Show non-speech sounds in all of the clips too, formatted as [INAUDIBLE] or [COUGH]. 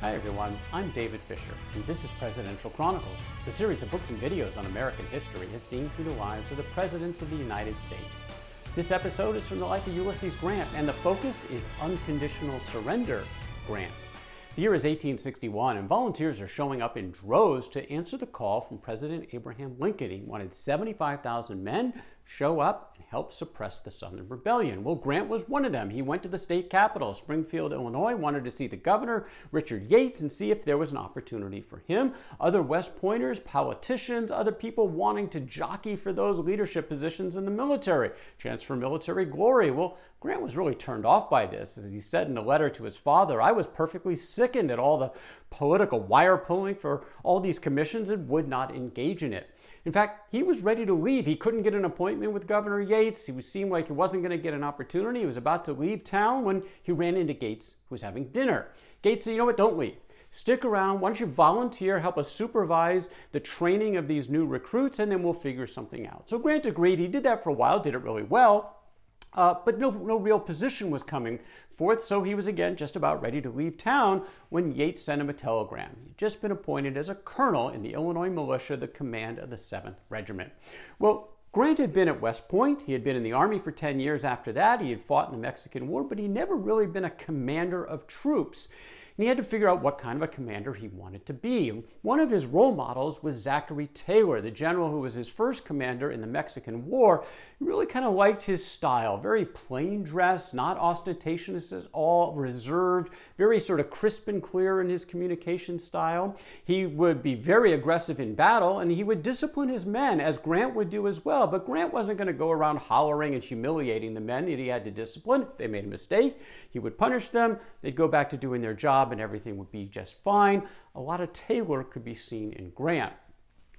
Hi everyone, I'm David Fisher, and this is Presidential Chronicles, the series of books and videos on American history esteemed through the lives of the Presidents of the United States. This episode is from the life of Ulysses Grant, and the focus is Unconditional Surrender Grant. The year is 1861, and volunteers are showing up in droves to answer the call from President Abraham Lincoln. He wanted 75,000 men show up and help suppress the Southern Rebellion. Well, Grant was one of them. He went to the state capital, Springfield, Illinois, wanted to see the governor, Richard Yates, and see if there was an opportunity for him. Other West Pointers, politicians, other people wanting to jockey for those leadership positions in the military. Chance for military glory. Well, Grant was really turned off by this. As he said in a letter to his father, I was perfectly sickened at all the political wire pulling for all these commissions and would not engage in it. In fact, he was ready to leave. He couldn't get an appointment with Governor Yates. He seemed like he wasn't going to get an opportunity. He was about to leave town when he ran into Gates, who was having dinner. Gates said, You know what? Don't leave. Stick around. Why don't you volunteer, help us supervise the training of these new recruits, and then we'll figure something out. So Grant agreed. He did that for a while, did it really well. Uh, but no, no real position was coming forth, so he was again just about ready to leave town when Yates sent him a telegram. He'd just been appointed as a colonel in the Illinois militia, the command of the 7th Regiment. Well, Grant had been at West Point. He had been in the Army for 10 years after that. He had fought in the Mexican War, but he'd never really been a commander of troops and he had to figure out what kind of a commander he wanted to be. One of his role models was Zachary Taylor, the general who was his first commander in the Mexican War. He really kind of liked his style, very plain dress, not ostentatious at all, reserved, very sort of crisp and clear in his communication style. He would be very aggressive in battle and he would discipline his men as Grant would do as well, but Grant wasn't going to go around hollering and humiliating the men that he had to discipline. If they made a mistake, he would punish them. They'd go back to doing their job job and everything would be just fine. A lot of Taylor could be seen in Grant.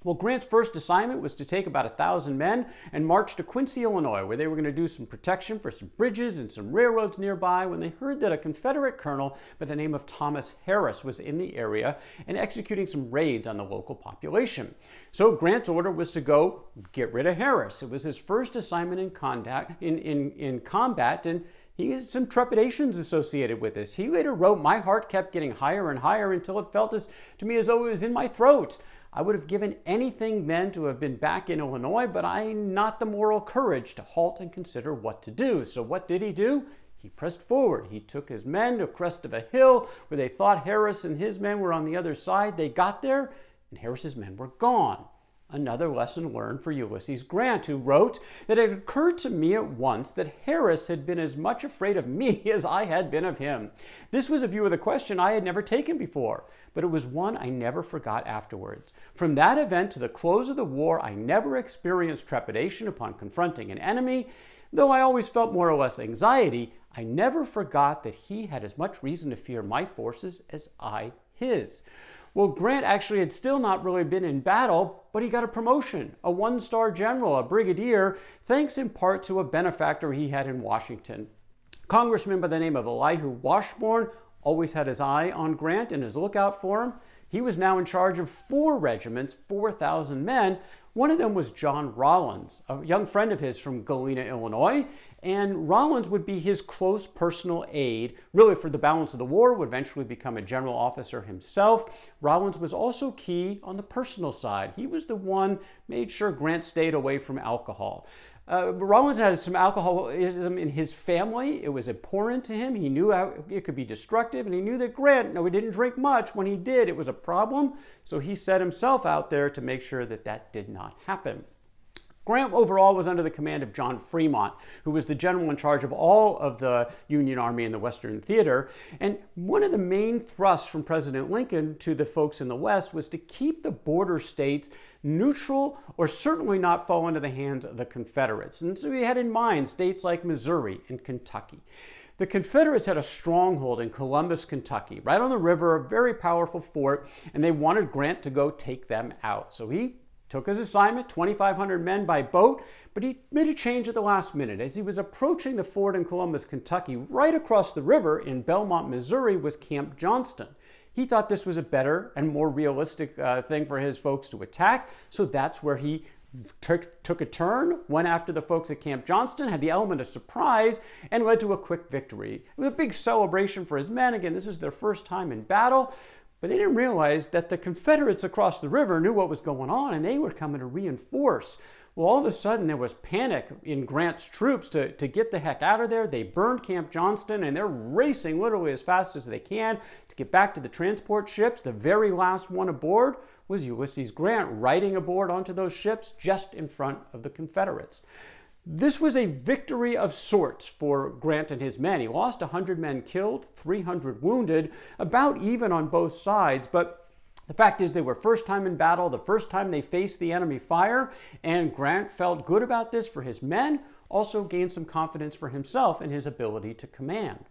Well, Grant's first assignment was to take about a thousand men and march to Quincy, Illinois, where they were going to do some protection for some bridges and some railroads nearby when they heard that a Confederate colonel by the name of Thomas Harris was in the area and executing some raids on the local population. So Grant's order was to go get rid of Harris. It was his first assignment in, contact, in, in, in combat, and he had some trepidations associated with this. He later wrote, My heart kept getting higher and higher until it felt as, to me as though it was in my throat. I would have given anything then to have been back in Illinois, but I not the moral courage to halt and consider what to do. So what did he do? He pressed forward. He took his men to a crest of a hill where they thought Harris and his men were on the other side. They got there, and Harris's men were gone another lesson learned for Ulysses Grant, who wrote that it occurred to me at once that Harris had been as much afraid of me [LAUGHS] as I had been of him. This was a view of the question I had never taken before, but it was one I never forgot afterwards. From that event to the close of the war, I never experienced trepidation upon confronting an enemy. Though I always felt more or less anxiety, I never forgot that he had as much reason to fear my forces as I his. Well, Grant actually had still not really been in battle, but he got a promotion, a one star general, a brigadier, thanks in part to a benefactor he had in Washington. Congressman by the name of Elihu Washburn always had his eye on Grant and his lookout for him. He was now in charge of four regiments, 4,000 men. One of them was John Rollins, a young friend of his from Galena, Illinois and Rollins would be his close personal aide, really for the balance of the war, would eventually become a general officer himself. Rollins was also key on the personal side. He was the one made sure Grant stayed away from alcohol. Uh, Rollins had some alcoholism in his family. It was abhorrent to him. He knew how it could be destructive, and he knew that Grant, no, he didn't drink much. When he did, it was a problem. So he set himself out there to make sure that that did not happen. Grant overall was under the command of John Fremont, who was the general in charge of all of the Union Army in the Western Theater. And one of the main thrusts from President Lincoln to the folks in the West was to keep the border states neutral or certainly not fall into the hands of the Confederates. And so he had in mind states like Missouri and Kentucky. The Confederates had a stronghold in Columbus, Kentucky, right on the river, a very powerful fort, and they wanted Grant to go take them out. So he took his assignment, 2,500 men by boat, but he made a change at the last minute. As he was approaching the fort in Columbus, Kentucky, right across the river in Belmont, Missouri, was Camp Johnston. He thought this was a better and more realistic uh, thing for his folks to attack, so that's where he took a turn, went after the folks at Camp Johnston, had the element of surprise, and led to a quick victory. It was a big celebration for his men. Again, this is their first time in battle. But they didn't realize that the Confederates across the river knew what was going on and they were coming to reinforce. Well, all of a sudden there was panic in Grant's troops to, to get the heck out of there. They burned Camp Johnston and they're racing literally as fast as they can to get back to the transport ships. The very last one aboard was Ulysses Grant riding aboard onto those ships just in front of the Confederates. This was a victory of sorts for Grant and his men. He lost 100 men killed, 300 wounded, about even on both sides, but the fact is, they were first time in battle, the first time they faced the enemy fire, and Grant felt good about this for his men, also gained some confidence for himself in his ability to command.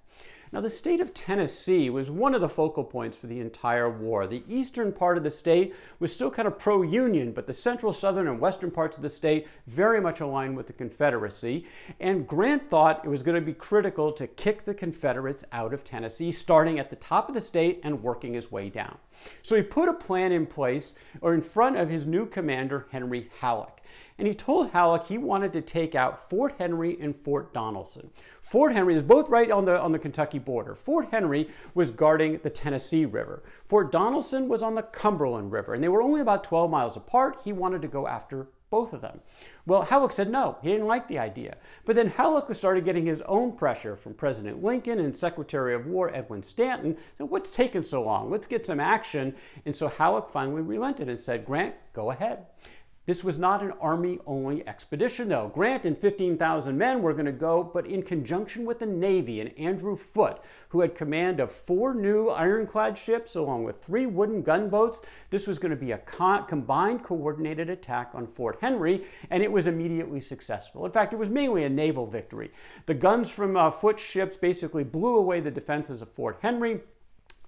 Now, the state of Tennessee was one of the focal points for the entire war. The eastern part of the state was still kind of pro Union, but the central, southern, and western parts of the state very much aligned with the Confederacy. And Grant thought it was going to be critical to kick the Confederates out of Tennessee, starting at the top of the state and working his way down. So he put a plan in place or in front of his new commander, Henry Halleck and he told Halleck he wanted to take out Fort Henry and Fort Donelson. Fort Henry is both right on the, on the Kentucky border. Fort Henry was guarding the Tennessee River. Fort Donelson was on the Cumberland River, and they were only about 12 miles apart. He wanted to go after both of them. Well, Halleck said no, he didn't like the idea. But then Halleck started getting his own pressure from President Lincoln and Secretary of War Edwin Stanton. So what's taking so long? Let's get some action. And so Halleck finally relented and said, Grant, go ahead. This was not an army only expedition, though. Grant and 15,000 men were going to go, but in conjunction with the Navy and Andrew Foote, who had command of four new ironclad ships along with three wooden gunboats, this was going to be a co combined coordinated attack on Fort Henry, and it was immediately successful. In fact, it was mainly a naval victory. The guns from uh, Foote's ships basically blew away the defenses of Fort Henry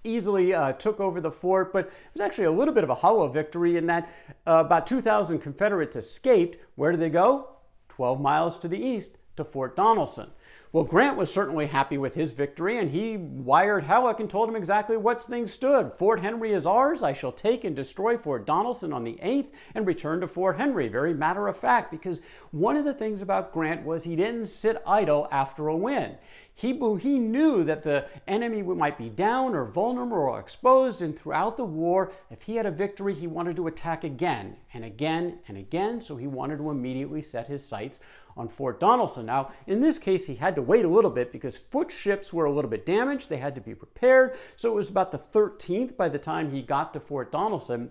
easily uh, took over the fort, but it was actually a little bit of a hollow victory in that uh, about 2,000 Confederates escaped. Where did they go? 12 miles to the east to Fort Donelson. Well, Grant was certainly happy with his victory, and he wired Halleck and told him exactly what things stood. Fort Henry is ours. I shall take and destroy Fort Donelson on the 8th and return to Fort Henry. Very matter of fact, because one of the things about Grant was he didn't sit idle after a win. He, he knew that the enemy might be down or vulnerable or exposed, and throughout the war, if he had a victory, he wanted to attack again and again and again, so he wanted to immediately set his sights on Fort Donelson. Now, in this case, he had to wait a little bit because foot ships were a little bit damaged. They had to be prepared. So it was about the 13th by the time he got to Fort Donelson.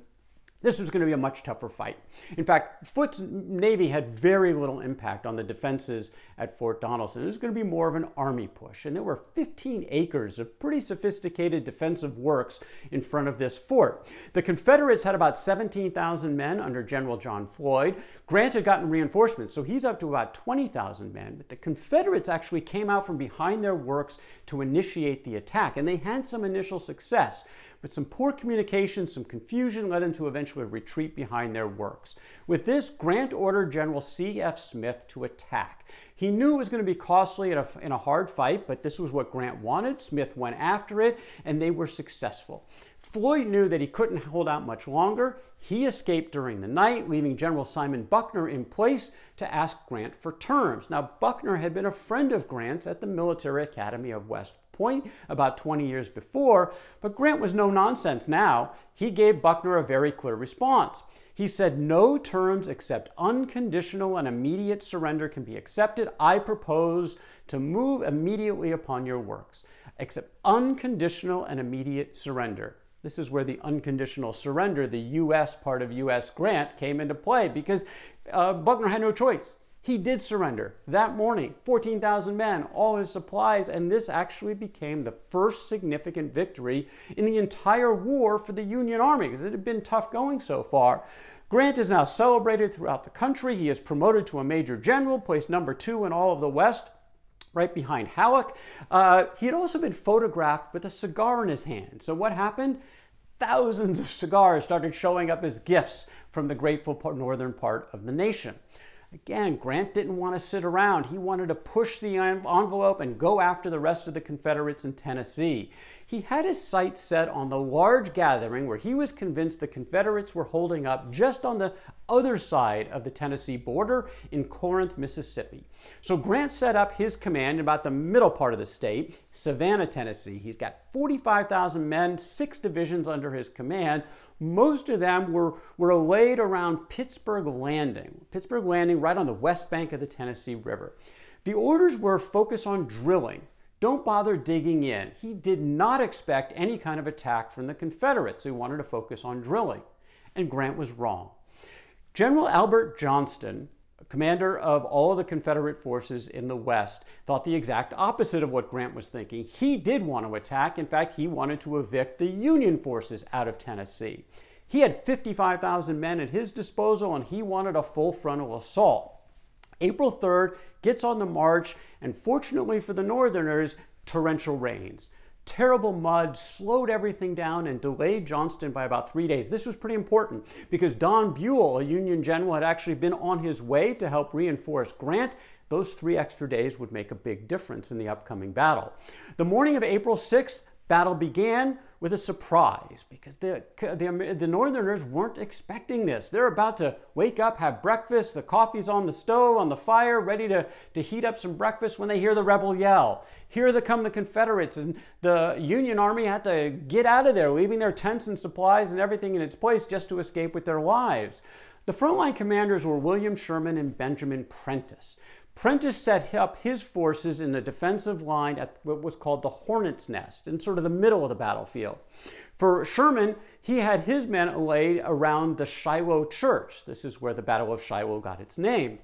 This was going to be a much tougher fight. In fact, Foote's Navy had very little impact on the defenses at Fort Donelson. It was going to be more of an army push, and there were 15 acres of pretty sophisticated defensive works in front of this fort. The Confederates had about 17,000 men under General John Floyd. Grant had gotten reinforcements, so he's up to about 20,000 men, but the Confederates actually came out from behind their works to initiate the attack, and they had some initial success, but some poor communication, some confusion led them to eventually retreat behind their works. With this, Grant ordered General C.F. Smith to attack. He knew it was going to be costly in a, in a hard fight, but this was what Grant wanted. Smith went after it, and they were successful. Floyd knew that he couldn't hold out much longer. He escaped during the night, leaving General Simon Buckner in place to ask Grant for terms. Now, Buckner had been a friend of Grant's at the Military Academy of West Point about 20 years before, but Grant was no nonsense now. He gave Buckner a very clear response. He said, No terms except unconditional and immediate surrender can be accepted. I propose to move immediately upon your works, except unconditional and immediate surrender. This is where the unconditional surrender, the U.S. part of U.S. Grant, came into play because uh, Buckner had no choice. He did surrender that morning, 14,000 men, all his supplies, and this actually became the first significant victory in the entire war for the Union Army because it had been tough going so far. Grant is now celebrated throughout the country. He is promoted to a major general, placed number two in all of the West right behind Halleck. Uh, he had also been photographed with a cigar in his hand. So what happened? Thousands of cigars started showing up as gifts from the grateful northern part of the nation. Again, Grant didn't want to sit around. He wanted to push the envelope and go after the rest of the Confederates in Tennessee he had his sights set on the large gathering where he was convinced the Confederates were holding up just on the other side of the Tennessee border in Corinth, Mississippi. So Grant set up his command in about the middle part of the state, Savannah, Tennessee. He's got 45,000 men, six divisions under his command. Most of them were, were laid around Pittsburgh Landing. Pittsburgh Landing, right on the west bank of the Tennessee River. The orders were focus on drilling, don't bother digging in. He did not expect any kind of attack from the Confederates who wanted to focus on drilling. And Grant was wrong. General Albert Johnston, commander of all of the Confederate forces in the West, thought the exact opposite of what Grant was thinking. He did want to attack. In fact, he wanted to evict the Union forces out of Tennessee. He had 55,000 men at his disposal and he wanted a full frontal assault. April 3rd gets on the march, and fortunately for the Northerners, torrential rains. Terrible mud slowed everything down and delayed Johnston by about three days. This was pretty important because Don Buell, a Union general, had actually been on his way to help reinforce Grant. Those three extra days would make a big difference in the upcoming battle. The morning of April 6th, battle began with a surprise because the, the, the, Northerners weren't expecting this. They're about to wake up, have breakfast, the coffee's on the stove, on the fire, ready to, to heat up some breakfast when they hear the rebel yell. Here they come the Confederates, and the Union Army had to get out of there, leaving their tents and supplies and everything in its place just to escape with their lives. The frontline commanders were William Sherman and Benjamin Prentice. Prentice set up his forces in a defensive line at what was called the Hornet's Nest, in sort of the middle of the battlefield. For Sherman, he had his men laid around the Shiloh Church. This is where the Battle of Shiloh got its name.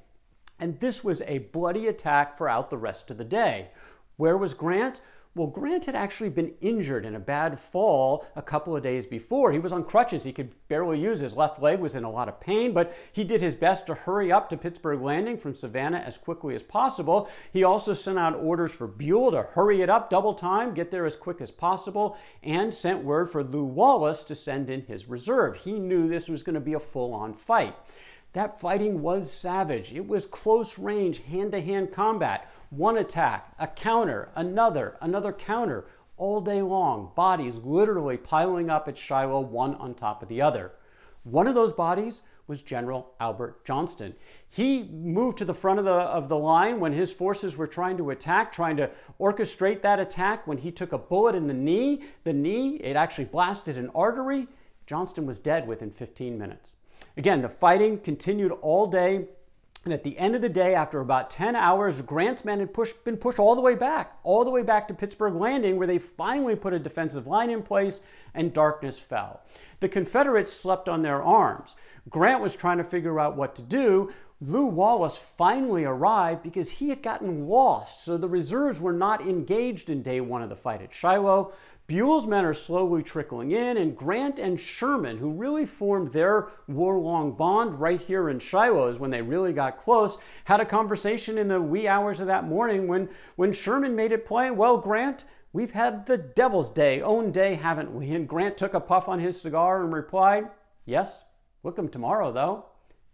And this was a bloody attack throughout the rest of the day. Where was Grant? Well, Grant had actually been injured in a bad fall a couple of days before. He was on crutches. He could barely use his left leg was in a lot of pain, but he did his best to hurry up to Pittsburgh Landing from Savannah as quickly as possible. He also sent out orders for Buell to hurry it up double time, get there as quick as possible, and sent word for Lew Wallace to send in his reserve. He knew this was going to be a full-on fight. That fighting was savage. It was close range, hand to hand combat one attack, a counter, another, another counter, all day long, bodies literally piling up at Shiloh, one on top of the other. One of those bodies was General Albert Johnston. He moved to the front of the, of the line when his forces were trying to attack, trying to orchestrate that attack. When he took a bullet in the knee, the knee, it actually blasted an artery. Johnston was dead within 15 minutes. Again, the fighting continued all day and at the end of the day, after about 10 hours, Grant's men had been pushed all the way back, all the way back to Pittsburgh Landing, where they finally put a defensive line in place and darkness fell. The Confederates slept on their arms. Grant was trying to figure out what to do. Lew Wallace finally arrived because he had gotten lost, so the reserves were not engaged in day one of the fight at Shiloh. Buell's men are slowly trickling in, and Grant and Sherman, who really formed their war-long bond right here in Shiloh is when they really got close, had a conversation in the wee hours of that morning when, when Sherman made it plain, well, Grant, we've had the devil's day, own day, haven't we? And Grant took a puff on his cigar and replied, yes, Wickham tomorrow, though.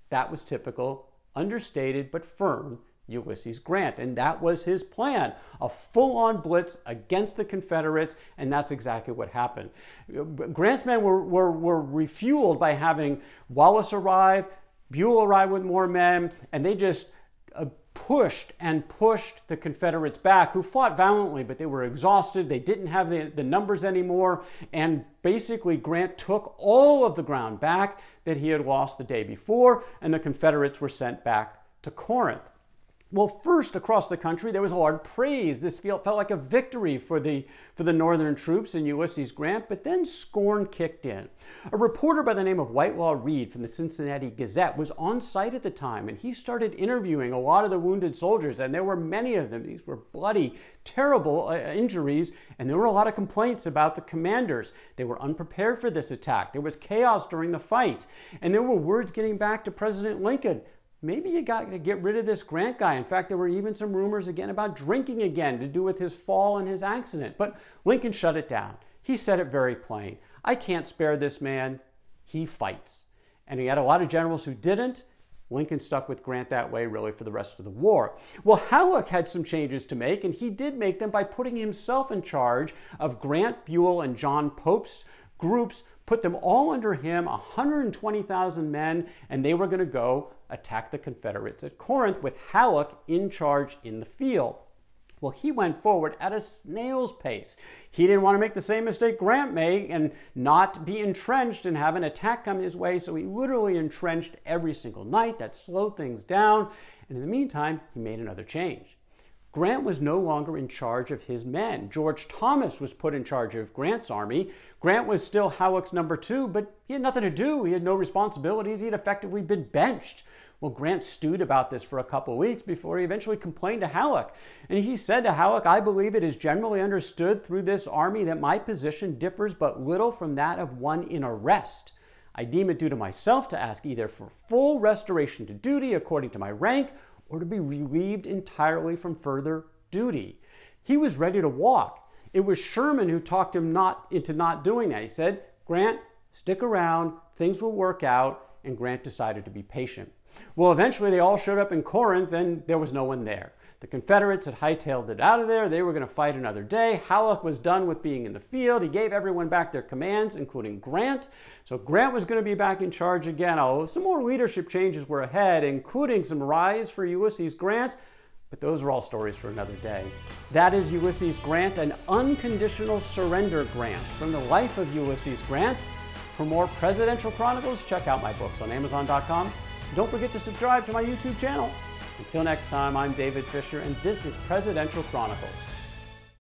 That was typical, understated, but firm Ulysses Grant. And that was his plan a full on blitz against the Confederates, and that's exactly what happened. Grant's men were, were, were refueled by having Wallace arrive, Buell arrive with more men, and they just uh, pushed and pushed the Confederates back, who fought valiantly, but they were exhausted. They didn't have the, the numbers anymore. And basically, Grant took all of the ground back that he had lost the day before, and the Confederates were sent back to Corinth. Well, first, across the country, there was a lot of praise. This felt, felt like a victory for the, for the Northern troops and Ulysses Grant, but then scorn kicked in. A reporter by the name of Whitelaw Reed from the Cincinnati Gazette was on site at the time, and he started interviewing a lot of the wounded soldiers, and there were many of them. These were bloody, terrible uh, injuries, and there were a lot of complaints about the commanders. They were unprepared for this attack. There was chaos during the fight, and there were words getting back to President Lincoln maybe you got to get rid of this Grant guy. In fact, there were even some rumors again about drinking again to do with his fall and his accident. But Lincoln shut it down. He said it very plain I can't spare this man. He fights. And he had a lot of generals who didn't. Lincoln stuck with Grant that way really for the rest of the war. Well, Halleck had some changes to make, and he did make them by putting himself in charge of Grant, Buell, and John Pope's groups, put them all under him, 120,000 men, and they were going to go attacked the Confederates at Corinth with Halleck in charge in the field. Well, he went forward at a snail's pace. He didn't want to make the same mistake Grant made and not be entrenched and have an attack come his way, so he literally entrenched every single night. That slowed things down. And in the meantime, he made another change. Grant was no longer in charge of his men. George Thomas was put in charge of Grant's army. Grant was still Halleck's number two, but he had nothing to do. He had no responsibilities. He had effectively been benched. Well, Grant stewed about this for a couple weeks before he eventually complained to Halleck. And he said to Halleck, I believe it is generally understood through this army that my position differs but little from that of one in arrest. I deem it due to myself to ask either for full restoration to duty according to my rank or to be relieved entirely from further duty. He was ready to walk. It was Sherman who talked him not into not doing that. He said, Grant, stick around, things will work out, and Grant decided to be patient. Well, eventually they all showed up in Corinth and there was no one there. The Confederates had hightailed it out of there. They were going to fight another day. Halleck was done with being in the field. He gave everyone back their commands, including Grant. So Grant was going to be back in charge again. Oh, some more leadership changes were ahead, including some rise for Ulysses Grant. But those are all stories for another day. That is Ulysses Grant, an unconditional surrender grant from the life of Ulysses Grant. For more Presidential Chronicles, check out my books on Amazon.com don't forget to subscribe to my YouTube channel. Until next time, I'm David Fisher, and this is Presidential Chronicles.